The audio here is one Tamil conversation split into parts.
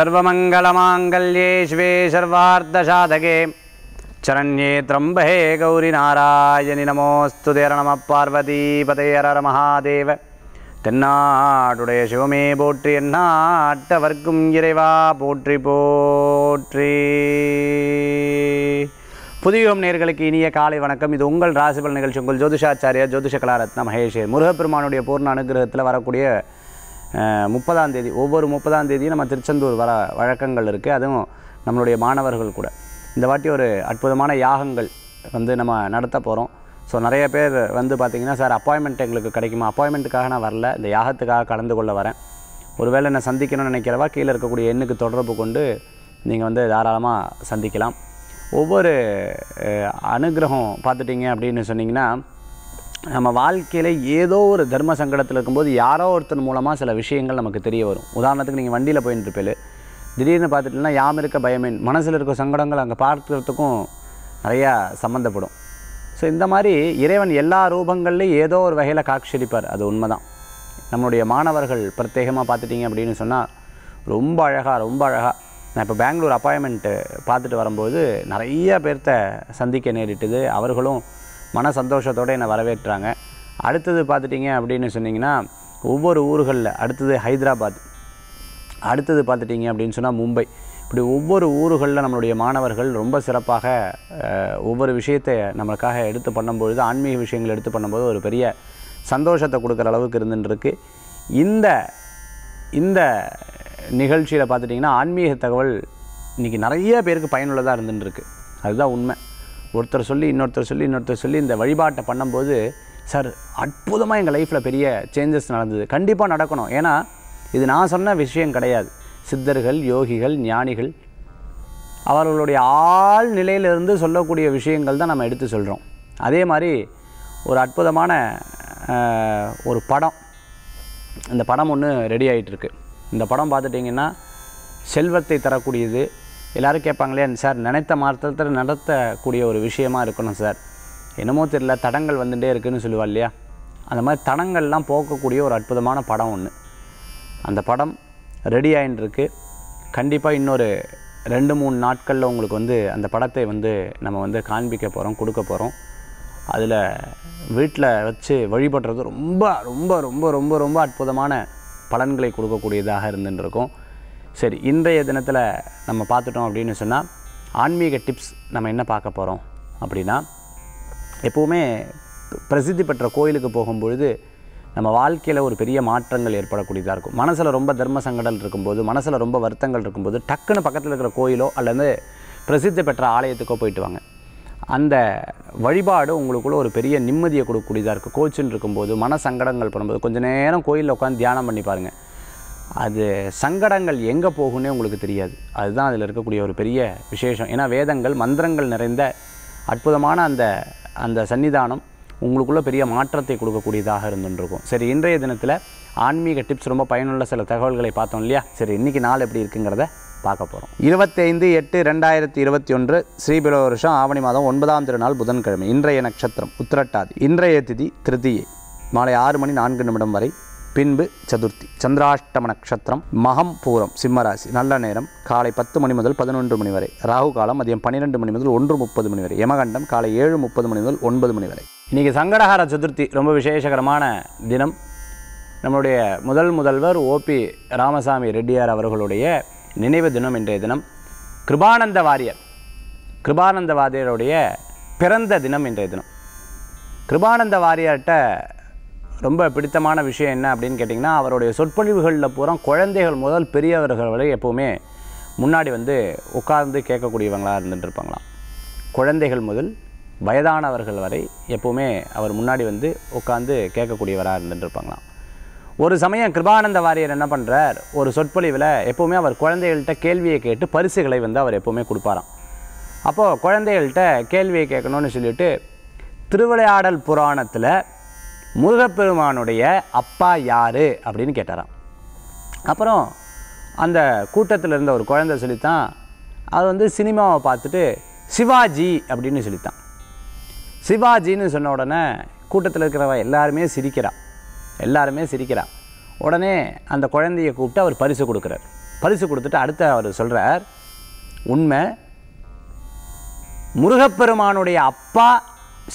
सर्वमङ्गलमाङ्गल्ये शिवे சரண்யே शरण्ये கௌரி நாராயணி नमोऽस्तु நம பார்வதி பார்வதிபதையரர் மகாதேவ தென்னாடுடைய சிவமே போற்றி என்னாட்டவர்க்கும் இறைவா போற்றி போற்றி புதியோம் நேர்களுக்கு இனிய காலை வணக்கம் இது உங்கள் ராசிபல் நிகழ்ச்சி உங்கள் ஜோதிஷாச்சாரியா ஜோதிஷ கலாரத்ன மகேஷ் முருகப்பெருமானுடைய பூர்ண அனுகிரகத்தில் வரக்கூடிய முப்பதாம் தேதி ஒவ்வொரு முப்பதாம் தேதியும் நம்ம திருச்செந்தூர் வர வழக்கங்கள் இருக்குது அதுவும் நம்மளுடைய மாணவர்கள் கூட இந்த வாட்டி ஒரு அற்புதமான யாகங்கள் வந்து நம்ம நடத்த போகிறோம் ஸோ நிறைய பேர் வந்து பார்த்திங்கன்னா சார் அப்பாயின்மெண்ட் எங்களுக்கு கிடைக்குமா அப்பாயின்மெண்ட்டுக்காக நான் வரல இந்த யாகத்துக்காக கலந்து கொள்ள வரேன் ஒருவேளை என்னை சந்திக்கணும்னு நினைக்கிறவா கீழே இருக்கக்கூடிய எண்ணுக்கு தொடர்பு கொண்டு நீங்கள் வந்து தாராளமாக சந்திக்கலாம் ஒவ்வொரு அனுகிரகம் பார்த்துட்டிங்க அப்படின்னு சொன்னிங்கன்னா நம்ம வாழ்க்கையில் ஏதோ ஒரு தர்ம சங்கடத்தில் இருக்கும்போது யாரோ ஒருத்தர் மூலமாக சில விஷயங்கள் நமக்கு தெரிய வரும் உதாரணத்துக்கு நீங்கள் வண்டியில் போயின்னு இருப்பேன் திடீர்னு பார்த்துட்டுனா யாம் இருக்க பயமேன் மனசில் இருக்க சங்கடங்கள் அங்கே பார்க்குறதுக்கும் நிறையா சம்மந்தப்படும் ஸோ இந்த மாதிரி இறைவன் எல்லா ரூபங்கள்லேயும் ஏதோ ஒரு வகையில் காட்சியளிப்பார் அது உண்மைதான் நம்மளுடைய மாணவர்கள் பிரத்யேகமாக பார்த்துட்டிங்க அப்படின்னு சொன்னால் ரொம்ப அழகாக ரொம்ப அழகாக நான் இப்போ பெங்களூர் அப்பாயின்மெண்ட்டு பார்த்துட்டு வரும்போது நிறைய பேர்த்த சந்திக்க நேரிட்டுது அவர்களும் மன சந்தோஷத்தோடு என்னை வரவேற்றாங்க அடுத்தது பார்த்துட்டிங்க அப்படின்னு சொன்னிங்கன்னா ஒவ்வொரு ஊர்களில் அடுத்தது ஹைதராபாத் அடுத்தது பார்த்துட்டிங்க அப்படின்னு சொன்னால் மும்பை இப்படி ஒவ்வொரு ஊர்களில் நம்மளுடைய மாணவர்கள் ரொம்ப சிறப்பாக ஒவ்வொரு விஷயத்தை நம்மளுக்காக எடுத்து பண்ணும்பொழுது ஆன்மீக விஷயங்கள் எடுத்து பண்ணும்போது ஒரு பெரிய சந்தோஷத்தை கொடுக்குற அளவுக்கு இருந்துருக்கு இந்த இந்த நிகழ்ச்சியில் பார்த்துட்டிங்கன்னா ஆன்மீக தகவல் இன்றைக்கி நிறைய பேருக்கு பயனுள்ளதாக இருந்துருக்கு அதுதான் உண்மை ஒருத்தர் சொல்லி இன்னொருத்தர் சொல்லி இன்னொருத்தர் சொல்லி இந்த வழிபாட்டை பண்ணும்போது சார் அற்புதமாக எங்கள் லைஃப்பில் பெரிய சேஞ்சஸ் நடந்தது கண்டிப்பாக நடக்கணும் ஏன்னா இது நான் சொன்ன விஷயம் கிடையாது சித்தர்கள் யோகிகள் ஞானிகள் அவர்களுடைய ஆள் நிலையிலிருந்து சொல்லக்கூடிய விஷயங்கள் தான் நம்ம எடுத்து சொல்கிறோம் அதே மாதிரி ஒரு அற்புதமான ஒரு படம் இந்த படம் ஒன்று ரெடி ஆகிட்டுருக்கு இந்த படம் பார்த்துட்டிங்கன்னா செல்வத்தை தரக்கூடியது எல்லோரும் கேட்பாங்களே சார் நினைத்த மாற்றத்தில் நடத்தக்கூடிய ஒரு விஷயமாக இருக்கணும் சார் என்னமோ தெரியல தடங்கள் வந்துகிட்டே இருக்குதுன்னு சொல்லுவா இல்லையா அந்த மாதிரி தடங்கள்லாம் போக்கக்கூடிய ஒரு அற்புதமான படம் ஒன்று அந்த படம் ரெடி ஆகிட்டுருக்கு கண்டிப்பாக இன்னொரு ரெண்டு மூணு நாட்களில் உங்களுக்கு வந்து அந்த படத்தை வந்து நம்ம வந்து காண்பிக்க போகிறோம் கொடுக்க போகிறோம் அதில் வீட்டில் வச்சு வழிபடுறது ரொம்ப ரொம்ப ரொம்ப ரொம்ப ரொம்ப அற்புதமான பலன்களை கொடுக்கக்கூடியதாக இருந்துருக்கும் சரி இன்றைய தினத்தில் நம்ம பார்த்துட்டோம் அப்படின்னு சொன்னால் ஆன்மீக டிப்ஸ் நம்ம என்ன பார்க்க போகிறோம் அப்படின்னா எப்போவுமே பிரசித்தி பெற்ற கோயிலுக்கு போகும்பொழுது நம்ம வாழ்க்கையில் ஒரு பெரிய மாற்றங்கள் ஏற்படக்கூடியதாக இருக்கும் மனசில் ரொம்ப தர்ம சங்கடல் இருக்கும்போது மனசில் ரொம்ப வருத்தங்கள் இருக்கும்போது டக்குன்னு பக்கத்தில் இருக்கிற கோயிலோ அல்லது பிரசித்தி பெற்ற ஆலயத்துக்கோ போயிட்டு வாங்க அந்த வழிபாடு உங்களுக்குள்ளே ஒரு பெரிய நிம்மதியை கொடுக்கக்கூடியதாக இருக்குது கோச்சுன்னு இருக்கும்போது மன சங்கடங்கள் பண்ணும்போது கொஞ்சம் நேரம் கோயிலில் உட்காந்து தியானம் பண்ணி பாருங்கள் அது சங்கடங்கள் எங்கே போகும்னே உங்களுக்கு தெரியாது அதுதான் அதில் இருக்கக்கூடிய ஒரு பெரிய விசேஷம் ஏன்னா வேதங்கள் மந்திரங்கள் நிறைந்த அற்புதமான அந்த அந்த சன்னிதானம் உங்களுக்குள்ள பெரிய மாற்றத்தை கொடுக்கக்கூடியதாக இருந்துருக்கும் சரி இன்றைய தினத்தில் ஆன்மீக டிப்ஸ் ரொம்ப பயனுள்ள சில தகவல்களை பார்த்தோம் இல்லையா சரி இன்றைக்கி நாள் எப்படி இருக்குங்கிறத பார்க்க போகிறோம் இருபத்தைந்து எட்டு ரெண்டாயிரத்தி இருபத்தி ஒன்று ஸ்ரீபில வருஷம் ஆவணி மாதம் ஒன்பதாம் திருநாள் புதன்கிழமை இன்றைய நட்சத்திரம் உத்திரட்டாதி இன்றைய திதி திருதியை மாலை ஆறு மணி நான்கு நிமிடம் வரை பின்பு சதுர்த்தி சந்திராஷ்டம நட்சத்திரம் மகம் பூரம் சிம்மராசி நல்ல நேரம் காலை பத்து மணி முதல் பதினொன்று மணி வரை ராகு காலம் மதியம் பன்னிரெண்டு மணி முதல் ஒன்று முப்பது மணி வரை யமகண்டம் காலை ஏழு முப்பது மணி முதல் ஒன்பது மணி வரை இன்றைக்கி சங்கடஹார சதுர்த்தி ரொம்ப விசேஷகரமான தினம் நம்முடைய முதல் முதல்வர் ஓபி ராமசாமி ரெட்டியார் அவர்களுடைய நினைவு தினம் இன்றைய தினம் கிருபானந்த வாரியர் கிருபானந்த வாரியருடைய பிறந்த தினம் இன்றைய தினம் கிருபானந்த வாரியார்கிட்ட ரொம்ப பிடித்தமான விஷயம் என்ன அப்படின்னு கேட்டிங்கன்னா அவருடைய சொற்பொழிவுகளில் பூரா குழந்தைகள் முதல் பெரியவர்கள் வரை எப்போவுமே முன்னாடி வந்து உட்கார்ந்து கேட்கக்கூடியவங்களாக இருந்துட்டுருப்பாங்களாம் குழந்தைகள் முதல் வயதானவர்கள் வரை எப்போவுமே அவர் முன்னாடி வந்து உட்காந்து கேட்கக்கூடியவராக இருந்துட்டுருப்பாங்களாம் ஒரு சமயம் கிருபானந்த வாரியர் என்ன பண்ணுறார் ஒரு சொற்பொழிவில் எப்போவுமே அவர் குழந்தைகள்கிட்ட கேள்வியை கேட்டு பரிசுகளை வந்து அவர் எப்போவுமே கொடுப்பாராம் அப்போது குழந்தைகள்கிட்ட கேள்வியை கேட்கணும்னு சொல்லிவிட்டு திருவிளையாடல் புராணத்தில் முருகப்பெருமானுடைய அப்பா யார் அப்படின்னு கேட்டாராம் அப்புறம் அந்த கூட்டத்தில் இருந்த ஒரு குழந்தை சொல்லித்தான் அது வந்து சினிமாவை பார்த்துட்டு சிவாஜி அப்படின்னு சொல்லித்தான் சிவாஜின்னு சொன்ன உடனே கூட்டத்தில் இருக்கிறவ எல்லாருமே சிரிக்கிறான் எல்லாருமே சிரிக்கிறான் உடனே அந்த குழந்தையை கூப்பிட்டு அவர் பரிசு கொடுக்குறார் பரிசு கொடுத்துட்டு அடுத்த அவர் சொல்கிறார் உண்மை முருகப்பெருமானுடைய அப்பா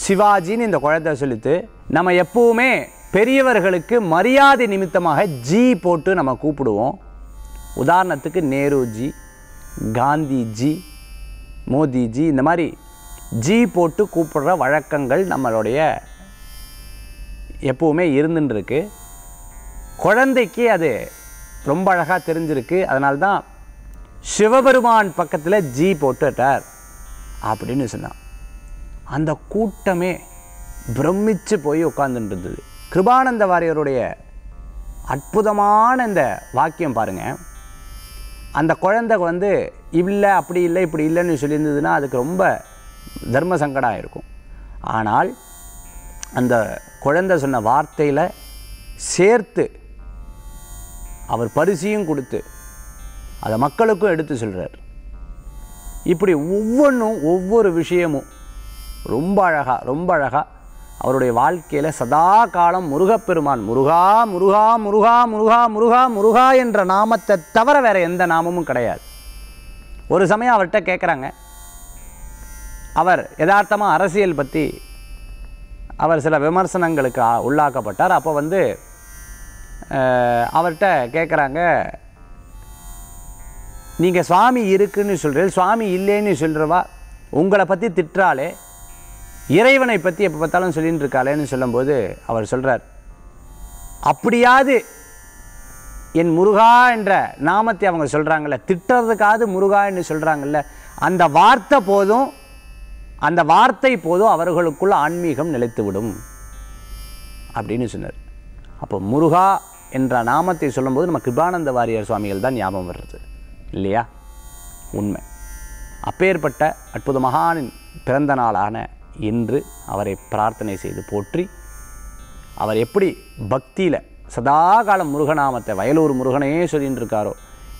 சிவாஜின்னு இந்த குழந்தை சொல்லித்து நம்ம எப்பவுமே பெரியவர்களுக்கு மரியாதை நிமித்தமாக ஜி போட்டு நம்ம கூப்பிடுவோம் உதாரணத்துக்கு நேருஜி காந்திஜி மோதிஜி இந்த மாதிரி ஜி போட்டு கூப்பிடுற வழக்கங்கள் நம்மளுடைய எப்போவுமே இருந்துருக்கு குழந்தைக்கு அது ரொம்ப அழகாக தெரிஞ்சிருக்கு அதனால்தான் சிவபெருமான் பக்கத்தில் ஜி போட்டுட்டார் அப்படின்னு சொன்னான் அந்த கூட்டமே பிரமிச்சு போய் உட்கார்ந்துட்டு கிருபானந்த வாரியருடைய அற்புதமான இந்த வாக்கியம் பாருங்கள் அந்த குழந்தை வந்து இல்லை அப்படி இல்லை இப்படி இல்லைன்னு சொல்லியிருந்ததுன்னா அதுக்கு ரொம்ப தர்ம சங்கடம் இருக்கும் ஆனால் அந்த குழந்தை சொன்ன வார்த்தையில் சேர்த்து அவர் பரிசையும் கொடுத்து அதை மக்களுக்கும் எடுத்து சொல்கிறார் இப்படி ஒவ்வொன்றும் ஒவ்வொரு விஷயமும் ரொம்ப அழகாக ரொம்ப அழகாக அவருடைய வாழ்க்கையில் சதா காலம் முருகப்பெருமான் முருகா முருகா முருகா முருகா முருகா முருகா என்ற நாமத்தை தவிர வேறு எந்த நாமமும் கிடையாது ஒரு சமயம் அவர்கிட்ட கேட்குறாங்க அவர் யதார்த்தமாக அரசியல் பற்றி அவர் சில விமர்சனங்களுக்கு உள்ளாக்கப்பட்டார் அப்போ வந்து அவர்கிட்ட கேட்குறாங்க நீங்கள் சுவாமி இருக்குன்னு சொல்கிறீர்கள் சுவாமி இல்லைன்னு சொல்கிறவா உங்களை பற்றி திட்டாலே இறைவனை பற்றி எப்போ பார்த்தாலும் சொல்லின்னு இருக்காளேன்னு சொல்லும்போது அவர் சொல்கிறார் அப்படியாது என் முருகா என்ற நாமத்தை அவங்க சொல்கிறாங்கல்ல திட்டுறதுக்காவது முருகா என்று சொல்கிறாங்கல்ல அந்த வார்த்தை போதும் அந்த வார்த்தை போதும் அவர்களுக்குள்ள ஆன்மீகம் நிலைத்துவிடும் அப்படின்னு சொன்னார் அப்போ முருகா என்ற நாமத்தை சொல்லும்போது நம்ம கிருபானந்த வாரியார் சுவாமிகள் தான் ஞாபகம் வர்றது இல்லையா உண்மை அப்பேற்பட்ட மகானின் பிறந்த நாளான என்று அவரை பிரார்த்தனை செய்து போற்றி அவர் எப்படி பக்தியில் சதா காலம் முருகநாமத்தை வயலூர் முருகனையே சொல்லின்னு இருக்காரோ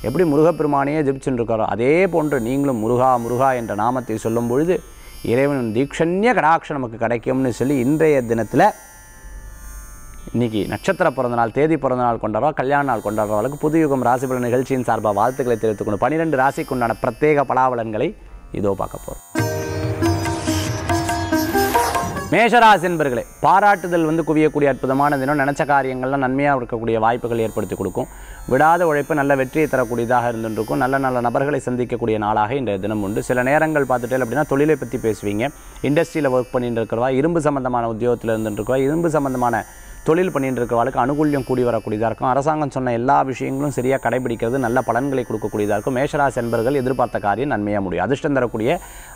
எப்படி முருகப்பெருமானையே ஜபிச்சுருக்காரோ அதே போன்று நீங்களும் முருகா முருகா என்ற நாமத்தை சொல்லும் பொழுது இறைவனும் தீட்சண்ய கடாட்சம் நமக்கு கிடைக்கும்னு சொல்லி இன்றைய தினத்தில் இன்றைக்கி நட்சத்திர பிறந்தநாள் தேதி பிறந்தநாள் கொண்டாடுறோம் கல்யாண நாள் கொண்டாடுறவர்களுக்கு புதுயுகம் ராசிபல நிகழ்ச்சியின் சார்பாக வாழ்த்துக்களை தெரிவித்துக்கொண்டு பன்னிரெண்டு ராசிக்கு உண்டான பிரத்யேக பலாவலன்களை இதோ பார்க்க போகிறோம் மேஷராசி என்பர்களே பாராட்டுதல் வந்து குவியக்கூடிய அற்புதமான தினம் நினச்ச காரியங்கள்லாம் நன்மையாக இருக்கக்கூடிய வாய்ப்புகள் ஏற்படுத்தி கொடுக்கும் விடாத உழைப்பு நல்ல வெற்றியை தரக்கூடியதாக இருந்துருக்கும் நல்ல நல்ல நபர்களை சந்திக்கக்கூடிய நாளாக இன்றைய தினம் உண்டு சில நேரங்கள் பார்த்துட்டேன் அப்படின்னா தொழிலை பற்றி பேசுவீங்க இண்டஸ்ட்ரியில் ஒர்க் பண்ணிட்டு இருக்கிறவா இரும்பு சம்பந்தமான உத்தியோகத்தில் இருந்துருக்கவா இரும்பு சம்பந்தமான தொழில் பண்ணிட்டு இருக்கிறவளுக்கு அனுகூல்யம் கூடி வரக்கூடியதாக இருக்கும் அரசாங்கம் சொன்ன எல்லா விஷயங்களும் சரியாக கடைபிடிக்கிறது நல்ல பலன்களை கொடுக்கக்கூடியதாக இருக்கும் மேஷராசி என்பர்கள் எதிர்பார்த்த காரியம் நன்மையாக முடியும் அதிர்ஷ்டம் தரக்கூடிய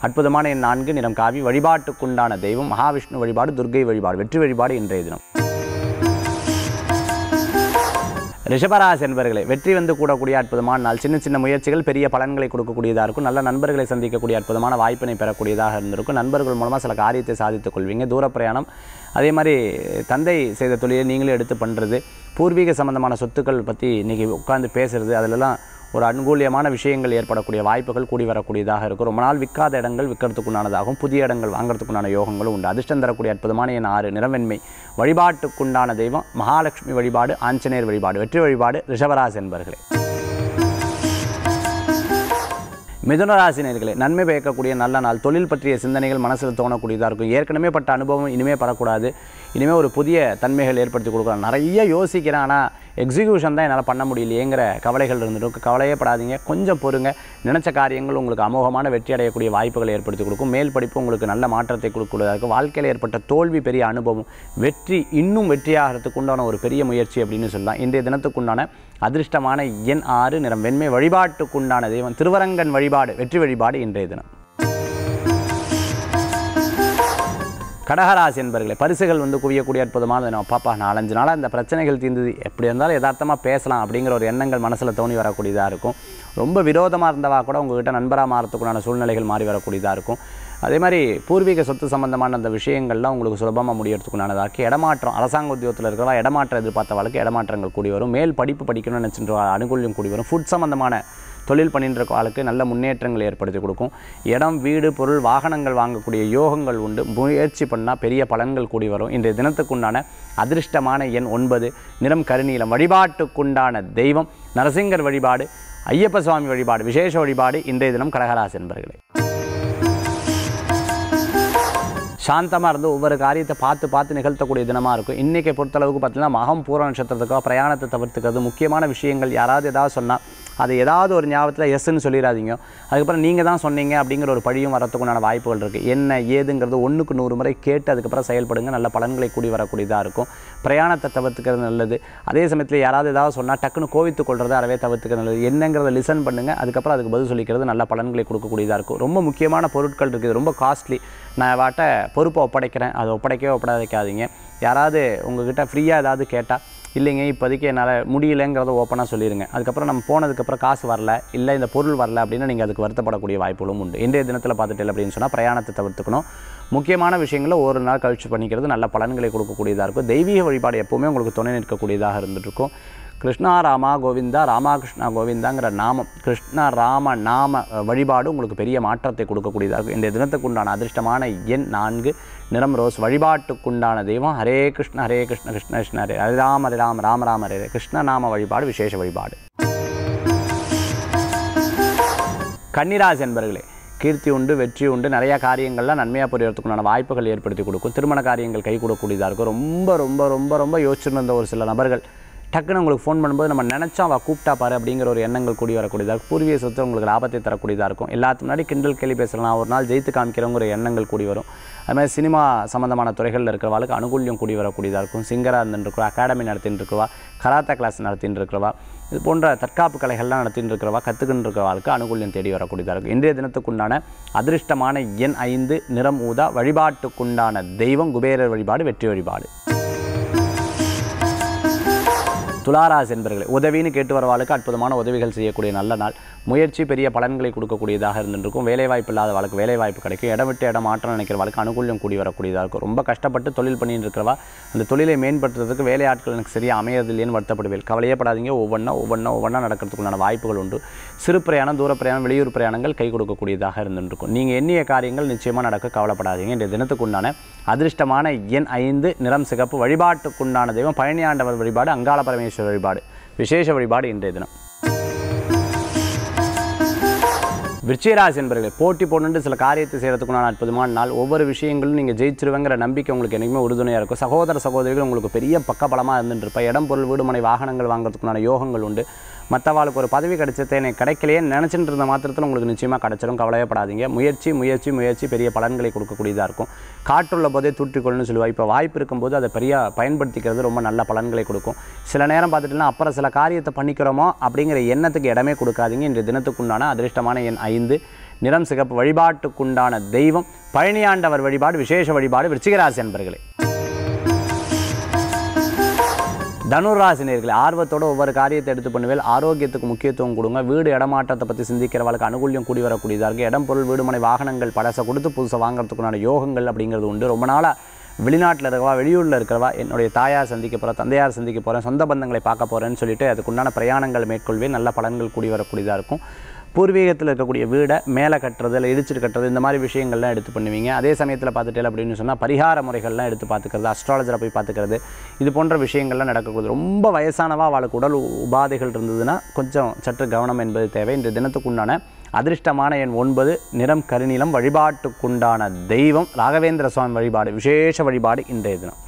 அற்புதமான என் நான்கு நிறம் காவி வழிபாட்டுக்குண்டான தெய்வம் மகாவிஷ்ணு வழிபாடு துர்கை வழிபாடு வெற்றி வழிபாடு இன்றைய தினம் ரிஷபராசி என்பர்களே வெற்றி வந்து கூடக்கூடிய அற்புதமான நாள் சின்ன சின்ன முயற்சிகள் பெரிய பலன்களை கொடுக்கக்கூடியதாக இருக்கும் நல்ல நண்பர்களை சந்திக்கக்கூடிய அற்புதமான வாய்ப்பினை பெறக்கூடியதாக இருந்திருக்கும் நண்பர்கள் மூலமாக சில காரியத்தை சாதித்துக் கொள்வீங்க தூர பிரயாணம் அதே மாதிரி தந்தை செய்த தொழிலை நீங்களே எடுத்து பண்ணுறது பூர்வீக சம்மந்தமான சொத்துக்கள் பற்றி இன்றைக்கி உட்காந்து பேசுகிறது அதிலெல்லாம் ஒரு அன்கூலியமான விஷயங்கள் ஏற்படக்கூடிய வாய்ப்புகள் கூடி வரக்கூடியதாக இருக்கும் ரொம்ப நாள் விற்காத இடங்கள் விற்கிறதுக்குண்டானதாகவும் புதிய இடங்கள் வாங்கிறதுக்குண்டான யோகங்களும் உண்டு அதிர்ஷ்டம் தரக்கூடிய அற்புதமான என் ஆறு நிறவன்மை வழிபாட்டுக்குண்டான தெய்வம் மகாலட்சுமி வழிபாடு ஆஞ்சநேயர் வழிபாடு வெற்றி வழிபாடு ரிஷவராஜ் என்பர்களே மிதுனராசி நன்மை பயக்கக்கூடிய நல்ல நாள் தொழில் பற்றிய சிந்தனைகள் மனசில் தோணக்கூடியதாக இருக்கும் ஏற்கனவே பட்ட அனுபவம் இனிமேல் படக்கூடாது இனிமேல் ஒரு புதிய தன்மைகள் ஏற்படுத்தி கொடுக்கலாம் நிறைய யோசிக்கிறேன் ஆனால் எக்ஸிக்யூஷன் தான் என்னால் பண்ண முடியலையேங்கிற கவலைகள் இருந்துட்டு கவலையே படாதீங்க கொஞ்சம் பொறுங்க நினச்ச காரியங்கள் உங்களுக்கு அமோகமான வெற்றி அடையக்கூடிய வாய்ப்புகளை ஏற்படுத்தி கொடுக்கும் மேல் படிப்பு உங்களுக்கு நல்ல மாற்றத்தை கொடுக்கக்கூடியதாக வாழ்க்கையில் ஏற்பட்ட தோல்வி பெரிய அனுபவம் வெற்றி இன்னும் வெற்றியாகிறதுக்கு உண்டான ஒரு பெரிய முயற்சி அப்படின்னு சொல்லலாம் இன்றைய தினத்துக்குண்டான அதிர்ஷ்டமான எண் ஆறு நிறம் வெண்மை வழிபாட்டுக்குண்டான தெய்வம் திருவரங்கன் வழிபாடு வெற்றி வழிபாடு இன்றைய தினம் கடகராசி என்பர்களே பரிசுகள் வந்து குவியக்கூடிய அற்புதமான நம்ம பாப்பா நாலஞ்சு நாளாக இந்த பிரச்சனைகள் தீர்ந்தது எப்படி இருந்தாலும் யதார்த்தமாக பேசலாம் அப்படிங்கிற ஒரு எண்ணங்கள் மனசில் தோணி வரக்கூடியதாக இருக்கும் ரொம்ப விரோதமாக இருந்தவா கூட உங்கள்கிட்ட நண்பராக மாறத்துக்குண்டான சூழ்நிலைகள் மாறி வரக்கூடியதாக இருக்கும் அதே மாதிரி பூர்வீக சொத்து சம்மந்தமான அந்த விஷயங்கள்லாம் உங்களுக்கு சுலபமாக முடியறதுக்குனானதாக இருக்குது இடமாற்றம் அரசாங்க உத்தியோகத்தில் இருக்கிறவா இடமாற்றம் எதிர்பார்த்த வாழ்க்கை இடமாற்றங்கள் கூடி வரும் மேல் படிப்பு படிக்கணும்னு நினச்சிட்டு அனுகூலியம் கூடி வரும் ஃபுட் சம்மந்தமான தொழில் பண்ணிட்டு இருக்க ஆளுக்கு நல்ல முன்னேற்றங்கள் ஏற்படுத்தி கொடுக்கும் இடம் வீடு பொருள் வாகனங்கள் வாங்கக்கூடிய யோகங்கள் உண்டு முயற்சி பண்ணால் பெரிய பலன்கள் கூடி வரும் இன்றைய தினத்துக்குண்டான அதிர்ஷ்டமான எண் ஒன்பது நிறம் கருணீலம் வழிபாட்டுக்குண்டான தெய்வம் நரசிங்கர் வழிபாடு ஐயப்ப சுவாமி வழிபாடு விசேஷ வழிபாடு இன்றைய தினம் கடகராசி என்பர்களே சாந்தமாக இருந்து ஒவ்வொரு காரியத்தை பார்த்து பார்த்து நிகழ்த்தக்கூடிய தினமாக இருக்கும் இன்றைக்கி பொறுத்தளவுக்கு பார்த்திங்கன்னா மகம் பூர நட்சத்திரத்துக்கோ பிரயாணத்தை தவிர்த்துக்கிறது முக்கியமான விஷயங்கள் யாராவது ஏதாவது சொன்னால் அது ஏதாவது ஒரு ஞாபகத்தில் எஸ்ன்னு சொல்லிடாதீங்க அதுக்கப்புறம் நீங்கள் தான் சொன்னீங்க அப்படிங்கிற ஒரு பழியும் வரத்துக்குண்டான வாய்ப்புகள் இருக்குது என்ன ஏதுங்கிறது ஒன்றுக்கு நூறு முறை கேட்டு அதுக்கப்புறம் செயல்படுங்க நல்ல பலன்களை கூடி வரக்கூடியதாக இருக்கும் பிரயாணத்தை தவிர்த்துக்கிறது நல்லது அதே சமயத்தில் யாராவது ஏதாவது சொன்னால் டக்குன்னு கோவித்து கொள்வது அறவே தவிர்த்துக்கிறது நல்லது என்னங்கிறத லிசன் பண்ணுங்கள் அதுக்கப்புறம் அதுக்கு பதில் சொல்லிக்கிறது நல்ல பலன்களை கொடுக்கக்கூடியதாக இருக்கும் ரொம்ப முக்கியமான பொருட்கள் இருக்குது ரொம்ப காஸ்ட்லி நான் வாட்ட பொறுப்பை ஒப்படைக்கிறேன் அதை ஒப்படைக்கவே ஒப்படைக்காதீங்க யாராவது உங்ககிட்ட ஃப்ரீயாக ஏதாவது கேட்டால் இல்லைங்க இப்போதைக்கு என்னால் முடியலைங்கிறத ஓப்பனாக சொல்லிடுங்க அதுக்கப்புறம் நம்ம போனதுக்கப்புறம் காசு வரல இல்லை இந்த பொருள் வரல அப்படின்னா நீங்கள் அதுக்கு வருத்தப்படக்கூடிய வாய்ப்புகளும் உண்டு இன்றைய தினத்தில் பார்த்துட்டு அப்படின்னு சொன்னால் பிரயாணத்தை தவிர்த்துக்கணும் முக்கியமான விஷயங்களை ஒரு நாள் கழிச்சு பண்ணிக்கிறது நல்ல பலன்களை கொடுக்கக்கூடியதாக இருக்கும் தெய்வீக வழிபாடு எப்போவுமே உங்களுக்கு துணை நிற்கக்கூடியதாக இருந்துகிட்ருக்கும் கிருஷ்ணா ராமா கோவிந்தா கிருஷ்ணா கோவிந்தாங்கிற நாமம் கிருஷ்ண ராம நாம வழிபாடு உங்களுக்கு பெரிய மாற்றத்தை கொடுக்கக்கூடியதாக இருக்கும் இந்த தினத்துக்கு உண்டான அதிர்ஷ்டமான எண் நான்கு நிறம் ரோஸ் வழிபாட்டுக்குண்டான தெய்வம் ஹரே கிருஷ்ண ஹரே கிருஷ்ண கிருஷ்ண கிருஷ்ண ஹரே ஹரே ராம ஹரே ராம் ராம ராம ஹரே கிருஷ்ண நாம வழிபாடு விசேஷ வழிபாடு கன்னிராசி என்பர்களே கீர்த்தி உண்டு வெற்றி உண்டு நிறையா காரியங்கள்லாம் நன்மையாக புரியறதுக்குண்டான வாய்ப்புகள் ஏற்படுத்தி கொடுக்கும் திருமண காரியங்கள் கை கொடுக்கக்கூடியதாக இருக்கும் ரொம்ப ரொம்ப ரொம்ப ரொம்ப யோசிச்சுருந்த இருந்த ஒரு சில நபர்கள் டக்குன்னு உங்களுக்கு ஃபோன் பண்ணும்போது நம்ம நினச்சா அவள் கூப்பிட்டா பாரு அப்படிங்கிற ஒரு எண்ணங்கள் கூடி வரக்கூடியதாக இருக்கும் பூர்வீக சொத்து உங்களுக்கு லாபத்தை தரக்கூடியதாக இருக்கும் எல்லாத்து முன்னாடி கிண்டல் கேள்வி பேசலாம் ஒரு நாள் ஜெயித்து ஒரு எண்ணங்கள் கூடி வரும் அது மாதிரி சினிமா சம்மந்தமான துறைகளில் இருக்கிறவாளுக்கு அனுகூல்யம் கூடி வரக்கூடியதாக இருக்கும் சிங்கராக இருந்துருக்குவா அகாடமி நடத்தின்னு இருக்கிறவா கராத்தா கிளாஸ் நடத்தின்னு இருக்கிறவா இது போன்ற தற்காப்பு கலைகள்லாம் நடத்தின்னு இருக்கிறவா கற்றுக்கிட்டு இருக்கிறவாளுக்கு அனுகூலியம் தேடி வரக்கூடியதாக இருக்கும் இன்றைய தினத்துக்குண்டான அதிர்ஷ்டமான எண் ஐந்து நிறம் ஊதா வழிபாட்டுக்குண்டான தெய்வம் குபேரர் வழிபாடு வெற்றி வழிபாடு துளாராசி என்பர்களே உதவின்னு கேட்டு வரவாளுக்கு அற்புதமான உதவிகள் செய்யக்கூடிய நல்ல நாள் முயற்சி பெரிய பலன்களை கொடுக்கக்கூடியதாக இருந்துருக்கும் வேலைவாய்ப்பு இல்லாத வாழ்க்கை வேலைவாய்ப்பு கிடைக்கும் இடம் விட்டு இடம் மாற்றம் நினைக்கிற வாழ்க்கை அனுகூலம் கூடி வரக்கூடியதாக இருக்கும் ரொம்ப கஷ்டப்பட்டு தொழில் பண்ணிட்டு இருக்கிறவா அந்த தொழிலை மேம்படுத்துறதுக்கு ஆட்கள் எனக்கு சரியாக அமையதில்லைன்னு வருத்தப்படுவேன் கவலையே படாதீங்க ஒவ்வொன்றா ஒவ்வொன்றா ஒவ்வொன்றா நடக்கிறதுக்குள்ளான வாய்ப்புகள் உண்டு சிறு பிரயாணம் தூர பிரயாணம் வெளியூர் பிரயாணங்கள் கை கொடுக்கக்கூடியதாக இருந்துருக்கும் நீங்கள் எண்ணிய காரியங்கள் நிச்சயமாக நடக்க கவலைப்படாதீங்க தினத்துக்கு உண்டான அதிர்ஷ்டமான எண் ஐந்து நிறம் சிகப்பு வழிபாட்டுக்குண்டான தெய்வம் பழனியாண்டவர் வழிபாடு அங்காள பரமேஸ்வரன் விசேஷ வழிபாடு விசேஷ வழிபாடு இன்றைய தினம் விருச்சிகராசி என்பர்களே போட்டி போடணுட்டு சில காரியத்தை செய்கிறதுக்குண்டான அற்புதமான நாள் ஒவ்வொரு விஷயங்களும் நீங்கள் ஜெயிச்சிருவேங்கிற நம்பிக்கை உங்களுக்கு என்றைக்குமே உறுதுணையாக இருக்கும் சகோதர சகோதரிகள் உங்களுக்கு பெரிய பக்கபலமாக இருந்துட்டு இருப்பேன் இடம் பொருள் வீடுமனை வாகனங்கள் வாங்குறதுக்குண்டான யோகங்கள் உண்டு மற்றவாளுக்கு ஒரு பதவி கிடைச்சது எனக்கு கிடைக்கலையே நினச்சிட்டு இருந்த மாத்திரத்தில் உங்களுக்கு நிச்சயமாக கிடச்சிடும் கவலையப்படாதீங்க முயற்சி முயற்சி முயற்சி பெரிய பலன்களை கொடுக்கக்கூடியதாக இருக்கும் காற்றுள்ள போதே தூற்றிக்கொள்ளுன்னு சொல்லுவாள் இப்போ வாய்ப்பு இருக்கும்போது அதை பெரிய பயன்படுத்திக்கிறது ரொம்ப நல்ல பலன்களை கொடுக்கும் சில நேரம் பார்த்துட்டுனா அப்புறம் சில காரியத்தை பண்ணிக்கிறோமோ அப்படிங்கிற எண்ணத்துக்கு இடமே கொடுக்காதீங்க இன்றைய தினத்துக்குண்டான அதிர்ஷ்டமான எண் ஐந்து நிறம் சிகப்பு வழிபாட்டுக்குண்டான தெய்வம் பழனியாண்டவர் வழிபாடு விசேஷ வழிபாடு விருச்சிகராசி அன்பர்களே தனுராசினியர்களை ஆர்வத்தோட ஒவ்வொரு காரியத்தை எடுத்து பண்ணுவேல் ஆரோக்கியத்துக்கு முக்கியத்துவம் கொடுங்க வீடு இடமாற்றத்தை பற்றி சிந்திக்கிறவர்களுக்கு அனுகூலியம் கூடி வரக்கூடியதாக இருக்குது இடம் பொருள் வீடுமனை வாகனங்கள் பழசை கொடுத்து புதுசாக வாங்குறதுக்குனான யோகங்கள் அப்படிங்கிறது உண்டு ரொம்ப நாளாக வெளிநாட்டில் இருக்கிறவா வெளியூரில் இருக்கிறவா என்னுடைய தாயார் சந்திக்க போகிறேன் தந்தையார் சந்திக்க போகிறேன் சொந்த பந்தங்களை பார்க்க போகிறேன்னு சொல்லிட்டு அதுக்குண்டான பிரயாணங்கள் மேற்கொள்வே நல்ல பலன்கள் கூடி வரக்கூடியதாக இருக்கும் பூர்வீகத்தில் இருக்கக்கூடிய வீடை மேலே கட்டுறது இல்லை இடிச்சிட்டு கட்டுறது இந்த மாதிரி விஷயங்கள்லாம் எடுத்து பண்ணுவீங்க அதே சமயத்தில் பார்த்துட்டே அப்படின்னு சொன்னால் பரிகார முறைகள்லாம் எடுத்து பார்த்துக்கிறது அஸ்ட்ராலஜரை போய் பார்த்துக்கிறது இது போன்ற விஷயங்கள்லாம் நடக்கக்கூடாது ரொம்ப வயசானவா அவளுக்கு உடல் உபாதைகள் இருந்ததுன்னா கொஞ்சம் சற்று கவனம் என்பது தேவை இந்த தினத்துக்கு உண்டான அதிர்ஷ்டமான என் ஒன்பது நிறம் கருநிலம் வழிபாட்டுக்குண்டான தெய்வம் ராகவேந்திர சுவாமி வழிபாடு விசேஷ வழிபாடு இன்றைய தினம்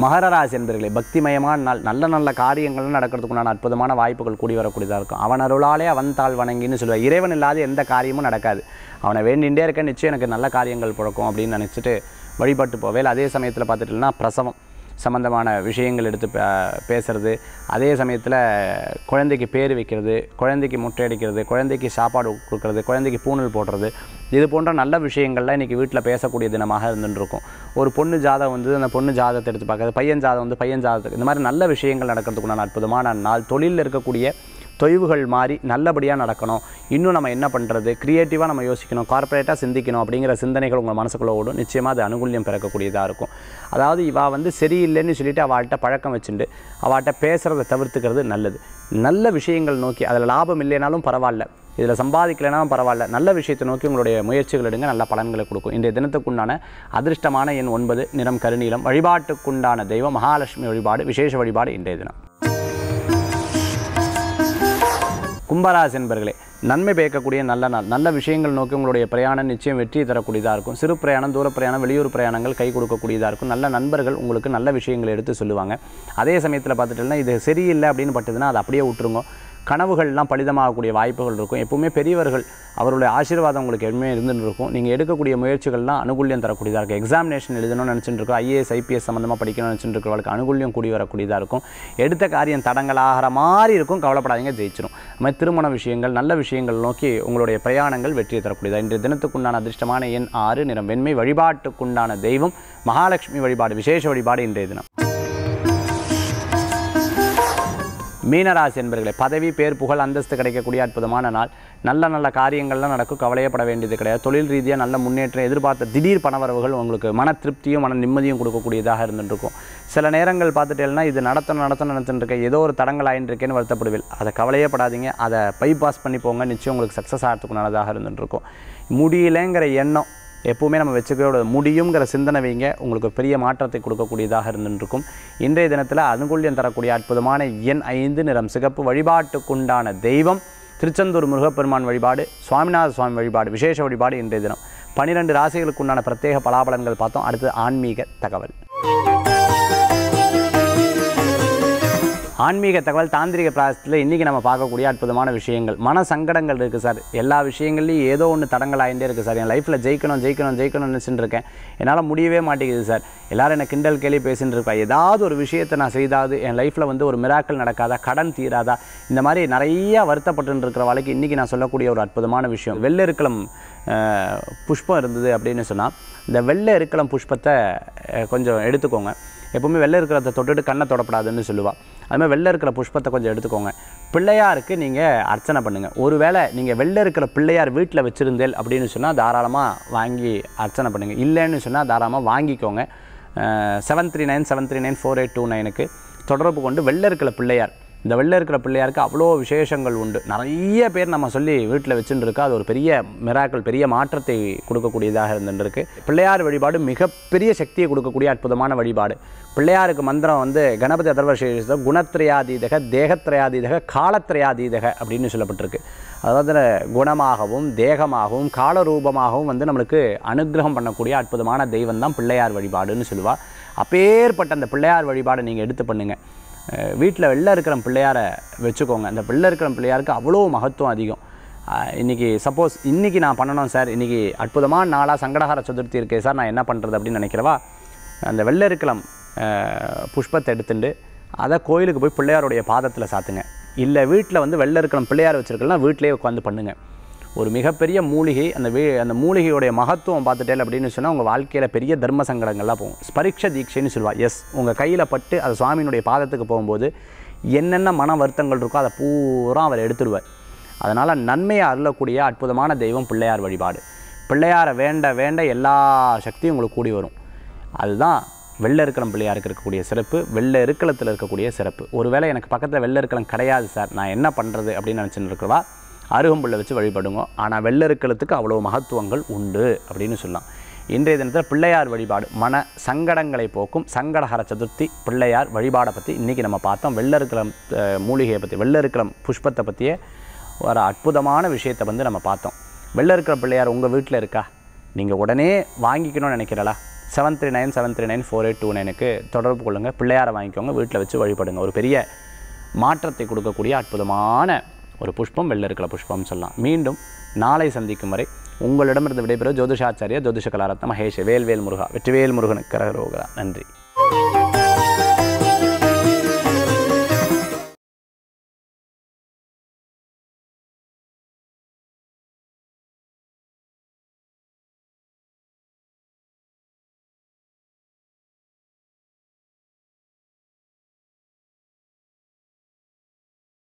மகரராசி என்பர்களே பக்திமயமான நாள் நல்ல நல்ல காரியங்கள் நடக்கிறதுக்குண்டான அற்புதமான வாய்ப்புகள் கூடி வரக்கூடியதாக இருக்கும் அவன் அருளாலே அவன் தாழ் வணங்கின்னு சொல்லுவாள் இறைவன் இல்லாத எந்த காரியமும் நடக்காது அவனை வேண்டின்றே இருக்க நிச்சயம் எனக்கு நல்ல காரியங்கள் பிறக்கும் அப்படின்னு நினச்சிட்டு வழிபட்டு போவேல் அதே சமயத்தில் பார்த்துட்டுனா பிரசவம் சம்மந்தமான விஷயங்கள் எடுத்து பேசுகிறது அதே சமயத்தில் குழந்தைக்கு பேர் வைக்கிறது குழந்தைக்கு முட்டை அடிக்கிறது குழந்தைக்கு சாப்பாடு கொடுக்கறது குழந்தைக்கு பூணல் போடுறது இது போன்ற நல்ல விஷயங்கள்லாம் இன்றைக்கி வீட்டில் பேசக்கூடிய தினமாக இருந்துருக்கும் ஒரு பொண்ணு ஜாதகம் வந்து அந்த பொண்ணு ஜாதகத்தை எடுத்து பார்க்குறது பையன் ஜாதகம் வந்து பையன் ஜாதகத்துக்கு இந்த மாதிரி நல்ல விஷயங்கள் நடக்கிறதுக்குண்டான அற்புதமான நாள் தொழிலில் இருக்கக்கூடிய தொய்வுகள் மாறி நல்லபடியாக நடக்கணும் இன்னும் நம்ம என்ன பண்ணுறது க்ரியேட்டிவாக நம்ம யோசிக்கணும் கார்ப்பரேட்டாக சிந்திக்கணும் அப்படிங்கிற சிந்தனைகள் உங்கள் மனசுக்குள்ளே ஓடும் நிச்சயமாக அது அனுகூல்யம் பிறக்கக்கூடியதாக இருக்கும் அதாவது இவா வந்து சரியில்லைன்னு சொல்லிவிட்டு அவள்கிட்ட பழக்கம் வச்சுட்டு அவள்கிட்ட பேசுகிறத தவிர்த்துக்கிறது நல்லது நல்ல விஷயங்கள் நோக்கி அதில் லாபம் இல்லைனாலும் பரவாயில்ல இதில் சம்பாதிக்கலைனா பரவாயில்ல நல்ல விஷயத்தை நோக்கி உங்களுடைய முயற்சிகள் எடுங்க நல்ல பலன்களை கொடுக்கும் இன்றைய தினத்துக்குண்டான அதிர்ஷ்டமான எண் ஒன்பது நிறம் கருநீளம் வழிபாட்டுக்குண்டான தெய்வம் மகாலட்சுமி வழிபாடு விசேஷ வழிபாடு இன்றைய தினம் கும்பராசி என்பர்களே நன்மை பயக்கக்கூடிய நல்ல நாள் நல்ல விஷயங்கள் நோக்கி உங்களுடைய பிரயாணம் நிச்சயம் வெற்றி தரக்கூடியதாக இருக்கும் சிறு பிரயாணம் தூர பிரயாணம் வெளியூர் பிரயாணங்கள் கை கொடுக்கக்கூடியதாக இருக்கும் நல்ல நண்பர்கள் உங்களுக்கு நல்ல விஷயங்கள் எடுத்து சொல்லுவாங்க அதே சமயத்தில் பார்த்துட்டோம்னா இது சரியில்லை அப்படின்னு பட்டதுன்னா அதை அப்படியே விட்டுருங்க கனவுகள்லாம் பலிதமாகக்கூடிய வாய்ப்புகள் இருக்கும் எப்பவுமே பெரியவர்கள் அவருடைய ஆசீர்வாதம் உங்களுக்கு எப்பவுமே இருந்துன்னு இருக்கும் நீங்கள் எடுக்கக்கூடிய முயற்சிகள்லாம் அனுகூல்யம் தரக்கூடியதாக இருக்கும் எக்ஸாமினேஷன் எழுதணும்னு நினச்சிட்டு இருக்கோம் ஐஏஎஸ் ஐபிஎஸ் சம்மந்தமாக படிக்கணும்னு நினச்சிட்டு இருக்கவங்களுக்கு அனுகூல்யம் கூடி வரக்கூடியதாக இருக்கும் எடுத்த காரியம் தடங்களாகிற மாதிரி இருக்கும் கவலைப்படாதீங்க ஜெயிச்சிடும் அதுமாதிரி திருமண விஷயங்கள் நல்ல விஷயங்கள் நோக்கி உங்களுடைய பிரயாணங்கள் வெற்றியை தரக்கூடியதாக இன்றைய தினத்துக்குண்டான அதிர்ஷ்டமான எண் ஆறு நிறம் வெண்மை வழிபாட்டுக்குண்டான தெய்வம் மகாலட்சுமி வழிபாடு விசேஷ வழிபாடு இன்றைய தினம் மீனராசி என்பர்களே பதவி பேர் புகழ் அந்தஸ்து கிடைக்கக்கூடிய அற்புதமான நாள் நல்ல நல்ல காரியங்கள்லாம் நடக்கும் கவலையப்பட வேண்டியது கிடையாது தொழில் ரீதியாக நல்ல முன்னேற்றம் எதிர்பார்த்த திடீர் பணவரவுகள் உங்களுக்கு மன திருப்தியும் மன நிம்மதியும் கொடுக்கக்கூடியதாக இருந்துருக்கும் சில நேரங்கள் பார்த்துட்டேன்னா இது நடத்தணும் நடத்தணும் நடத்துன்னு ஏதோ ஒரு தடங்கள் ஆயின்ட்டுருக்கேன்னு வருத்தப்படுவில் அதை கவலையப்படாதீங்க அதை பைபாஸ் பண்ணி போங்க நிச்சயம் உங்களுக்கு சக்ஸஸ் ஆகிறதுக்கு நல்லதாக இருந்துருக்கும் முடியலங்கிற எண்ணம் எப்பவுமே நம்ம வச்சுக்கூட முடியுங்கிற சிந்தனை வைங்க உங்களுக்கு பெரிய மாற்றத்தை கொடுக்கக்கூடியதாக இருந்துருக்கும் இன்றைய தினத்தில் அனுகூல்யம் தரக்கூடிய அற்புதமான எண் ஐந்து நிறம் சிகப்பு வழிபாட்டுக்குண்டான தெய்வம் திருச்செந்தூர் முருகப்பெருமான் வழிபாடு சுவாமிநாத சுவாமி வழிபாடு விசேஷ வழிபாடு இன்றைய தினம் பன்னிரெண்டு ராசிகளுக்கு உண்டான பிரத்யேக பலாபலன்கள் பார்த்தோம் அடுத்து ஆன்மீக தகவல் ஆன்மீக தகவல் தாந்திரிக பிராசத்தில் இன்றைக்கி நம்ம பார்க்கக்கூடிய அற்புதமான விஷயங்கள் மன சங்கடங்கள் இருக்குது சார் எல்லா விஷயங்கள்லையும் ஏதோ ஒன்று தடங்கள் ஆகிட்டே இருக்குது சார் என் லைஃப்பில் ஜெயிக்கணும் ஜெயிக்கணும் ஜெயிக்கணும்னு நினச்சிட்டுருக்கேன் என்னால் முடியவே மாட்டேங்குது சார் எல்லோரும் என்னை கிண்டல் கேள்வி பேசின்னு இருப்பா ஏதாவது ஒரு விஷயத்தை நான் செய்தாவது என் லைஃப்பில் வந்து ஒரு மிராக்கள் நடக்காதா கடன் தீராதா இந்த மாதிரி நிறையா வருத்தப்பட்டு இருக்கிற வாழ்க்கை இன்றைக்கி நான் சொல்லக்கூடிய ஒரு அற்புதமான விஷயம் வெள்ளை இருக்கலாம் புஷ்பம் இருந்தது அப்படின்னு சொன்னால் இந்த வெள்ளை இருக்கலம் புஷ்பத்தை கொஞ்சம் எடுத்துக்கோங்க எப்போவுமே வெள்ளை இருக்கிறத தொட்டுட்டு கண்ணை தொடப்படாதுன்னு சொல்லுவாள் அதுமாதிரி வெளில இருக்கிற புஷ்பத்தை கொஞ்சம் எடுத்துக்கோங்க பிள்ளையாருக்கு நீங்கள் அர்ச்சனை பண்ணுங்கள் ஒருவேளை நீங்கள் வெளில இருக்கிற பிள்ளையார் வீட்டில் வச்சுருந்தேல் அப்படின்னு சொன்னால் தாராளமாக வாங்கி அர்ச்சனை பண்ணுங்கள் இல்லைன்னு சொன்னால் தாராளமாக வாங்கிக்கோங்க seven three nine seven three nine four eight two நைனுக்கு தொடர்பு கொண்டு வெள்ளை இருக்கிற பிள்ளையார் இந்த வெளில இருக்கிற பிள்ளையாருக்கு அவ்வளோ விசேஷங்கள் உண்டு நிறைய பேர் நம்ம சொல்லி வீட்டில் வச்சுட்டு இருக்கா அது ஒரு பெரிய மிராக்கள் பெரிய மாற்றத்தை கொடுக்கக்கூடியதாக இருந்துருக்கு பிள்ளையார் வழிபாடு மிகப்பெரிய சக்தியை கொடுக்கக்கூடிய அற்புதமான வழிபாடு பிள்ளையாருக்கு மந்திரம் வந்து கணபதி அதர்வசேஷ குணத்திரையாதீதக தேகத்திரையாதீதக காலத்திரையாதீதக அப்படின்னு சொல்லப்பட்டிருக்கு அதாவது குணமாகவும் தேகமாகவும் காலரூபமாகவும் வந்து நம்மளுக்கு அனுகிரகம் பண்ணக்கூடிய அற்புதமான தெய்வம் தான் பிள்ளையார் வழிபாடுன்னு சொல்லுவாள் அப்பேற்பட்ட அந்த பிள்ளையார் வழிபாடை நீங்கள் எடுத்து பண்ணுங்கள் வீட்டில் வெளில இருக்கிற பிள்ளையாரை வச்சுக்கோங்க அந்த வெளில இருக்கிற பிள்ளையாருக்கு அவ்வளோ மகத்துவம் அதிகம் இன்றைக்கி சப்போஸ் இன்றைக்கி நான் பண்ணணும் சார் இன்றைக்கி அற்புதமான நாளாக சங்கடகார சதுர்த்தி இருக்கே சார் நான் என்ன பண்ணுறது அப்படின்னு நினைக்கிறவா அந்த இருக்கலம் புஷ்பத்தை எடுத்துட்டு அதை கோயிலுக்கு போய் பிள்ளையாருடைய பாதத்தில் சாத்துங்க இல்லை வீட்டில் வந்து வெள்ளை இருக்கலம் பிள்ளையார் வச்சுருக்கலாம் வீட்டிலேயே உட்காந்து பண்ணுங்கள் ஒரு மிகப்பெரிய மூலிகை அந்த வே அந்த மூலிகையுடைய மகத்துவம் பார்த்துட்டேன் அப்படின்னு சொன்னால் உங்கள் வாழ்க்கையில் பெரிய தர்ம சங்கடங்கள்லாம் போகும் ஸ்பரிக்ஷ தீட்சைன்னு சொல்லுவாள் எஸ் உங்கள் கையில் பட்டு அது சுவாமியினுடைய பாதத்துக்கு போகும்போது என்னென்ன மன வருத்தங்கள் இருக்கோ அதை பூரா அவர் எடுத்துருவார் அதனால் நன்மையை அருளக்கூடிய அற்புதமான தெய்வம் பிள்ளையார் வழிபாடு பிள்ளையாரை வேண்ட வேண்ட எல்லா சக்தியும் உங்களுக்கு கூடி வரும் அதுதான் வெள்ளை இருக்கிறம் பிள்ளையாருக்கு இருக்கக்கூடிய சிறப்பு வெள்ளை இருக்கலத்தில் இருக்கக்கூடிய சிறப்பு ஒருவேளை எனக்கு பக்கத்தில் வெள்ளை இருக்கலம் கிடையாது சார் நான் என்ன பண்ணுறது அப்படின்னு நினச்சின்னு இருக்கிறவா அருகம்புல்லை வச்சு வழிபடுங்க ஆனால் வெள்ளருக்களத்துக்கு அவ்வளோ மகத்துவங்கள் உண்டு அப்படின்னு சொல்லலாம் இன்றைய தினத்தில் பிள்ளையார் வழிபாடு மன சங்கடங்களை போக்கும் சங்கடஹர சதுர்த்தி பிள்ளையார் வழிபாடை பற்றி இன்றைக்கி நம்ம பார்த்தோம் வெள்ளருக்கிறம் மூலிகையை பற்றி வெள்ளருக்கிறம் புஷ்பத்தை பற்றியே ஒரு அற்புதமான விஷயத்தை வந்து நம்ம பார்த்தோம் இருக்கிற பிள்ளையார் உங்கள் வீட்டில் இருக்கா நீங்கள் உடனே வாங்கிக்கணும்னு நினைக்கிறலா seven three nine seven three nine four eight two நைனுக்கு தொடர்பு கொள்ளுங்கள் பிள்ளையாரை வாங்கிக்கோங்க வீட்டில் வச்சு வழிபடுங்க ஒரு பெரிய மாற்றத்தை கொடுக்கக்கூடிய அற்புதமான ஒரு புஷ்பம் வெள்ளை இருக்கிற புஷ்பம்னு சொல்லலாம் மீண்டும் நாளை சந்திக்கும் வரை உங்களிடமிருந்து விடைபெறும் ஜோதிஷாச்சாரியா ஜோதிஷ கலாரத்ன மகேஷ் வேல்வேல் முருகா வெற்றிவேல் முருகனுக்கு கரகரோகரா நன்றி